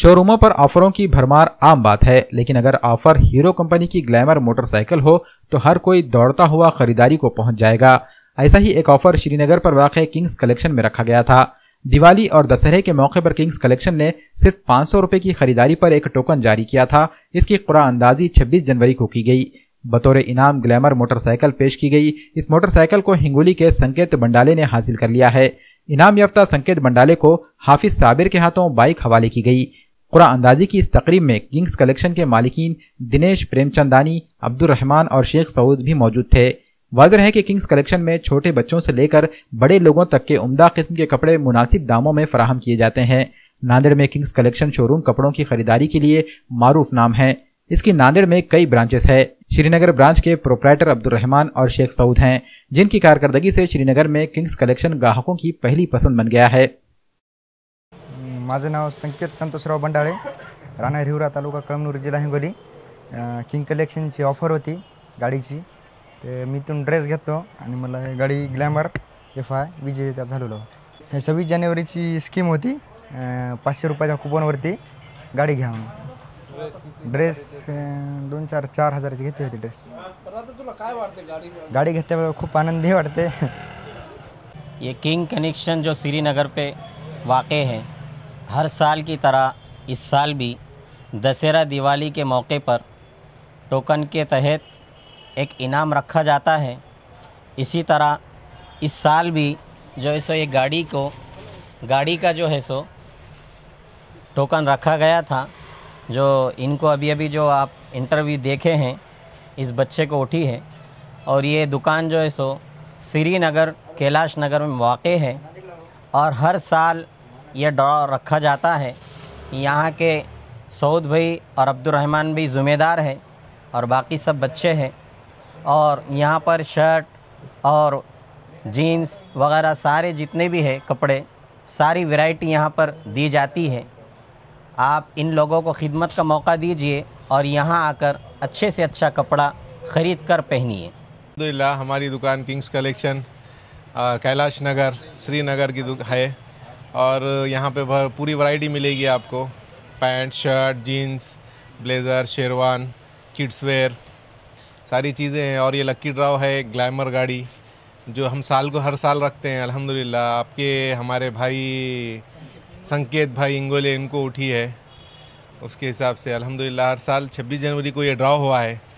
शोरूमों पर ऑफरों की भरमार आम बात है लेकिन अगर ऑफर हीरो कंपनी की ग्लैमर मोटरसाइकिल हो तो हर कोई दौड़ता हुआ खरीदारी को पहुंच जाएगा ऐसा ही एक ऑफर श्रीनगर पर वाक़ किंग्स कलेक्शन में रखा गया था दिवाली और दशहरे के मौके पर किंग्स कलेक्शन ने सिर्फ पाँच सौ की खरीदारी पर एक टोकन जारी किया था इसकी कुरा अंदाजी छब्बीस जनवरी को की गई बतौर इनाम ग्लैमर मोटरसाइकिल पेश की गई इस मोटरसाइकिल को हिंगोली के संकेत बंडाले ने हासिल कर लिया है इनाम याफ्ता संकेत बंडाले को हाफिज साबिर के हाथों बाइक हवाले की गई कुरा अंदाजी की इस तकरीब में किंग्स कलेक्शन के मालिकीन दिनेश प्रेमचंदानी अब्दुलरहमान और शेख सऊद भी मौजूद थे वाजह है कि किंग्स कलेक्शन में छोटे बच्चों से लेकर बड़े लोगों तक के उमदा किस्म के कपड़े मुनासिब दामों में फराहम किए जाते हैं नांदेड़ में किंग्स कलेक्शन शोरूम कपड़ों की खरीदारी के लिए मारूफ नाम है इसकी नांदेड़ में कई ब्रांचेस है श्रीनगर ब्रांच के प्रोपराइटर अब्दुलरहमान और शेख सऊद हैं जिनकी कारकर्दगी से श्रीनगर में किंग्स कलेक्शन ग्राहकों की पहली पसंद बन गया है माझं नाव संकेत संतोषराव बंडाळे राणा हिवरा तालुका कळमनूर जिल्हा हिंगोली किंग कलेक्शनची ऑफर होती गाडीची ते मी तुम ड्रेस घेतो आणि मला गाडी ग्लॅमर एफ आय त्या झालेलो हे सव्वीस जानेवारीची स्कीम होती पाचशे रुपयाच्या कुपनवरती गाडी घ्या ड्रेस दोन चार चार हजाराची घेतली होती ड्रेस तुला काय वाटते गाडी घेतल्यावर खूप आनंदी वाटते ये किंग कनेक्शन जो श्रीनगर पे वाके है हर साल की तरह इस साल भी दशहरा दिवाली के मौके पर टोकन के तहत एक इनाम रखा जाता है इसी तरह इस साल भी जो है सो ये गाड़ी को गाड़ी का जो है सो टोकन रखा गया था जो इनको अभी अभी जो आप इंटरव्यू देखे हैं इस बच्चे को उठी है और ये दुकान जो है सो श्रीनगर कैलाश नगर में वाक़ है और हर साल यह डरा रखा जाता है यहाँ के सऊद भाई और अब्दुलरहमान भी ज़िम्मेदार है और बाकी सब बच्चे हैं और यहाँ पर शर्ट और जीन्स वगैरह सारे जितने भी है कपड़े सारी वैरायटी यहाँ पर दी जाती है आप इन लोगों को खिदमत का मौका दीजिए और यहाँ आकर अच्छे से अच्छा कपड़ा ख़रीद कर पहनिए अलहमदिल्ला हमारी दुकान किंग्स कलेक्शन कैलाश नगर श्रीनगर की है और यहाँ पे भर पूरी वैरायटी मिलेगी आपको पैंट शर्ट जीन्स ब्लेज़र शेरवान किड्स वेयर सारी चीज़ें हैं और ये लक्की ड्राव है ग्लैमर गाड़ी जो हम साल को हर साल रखते हैं अल्हम्दुलिल्लाह आपके हमारे भाई संकेत भाई इंगोले इनको उठी है उसके हिसाब से अल्हम्दुलिल्लाह हर साल 26 जनवरी को ये ड्रा हुआ है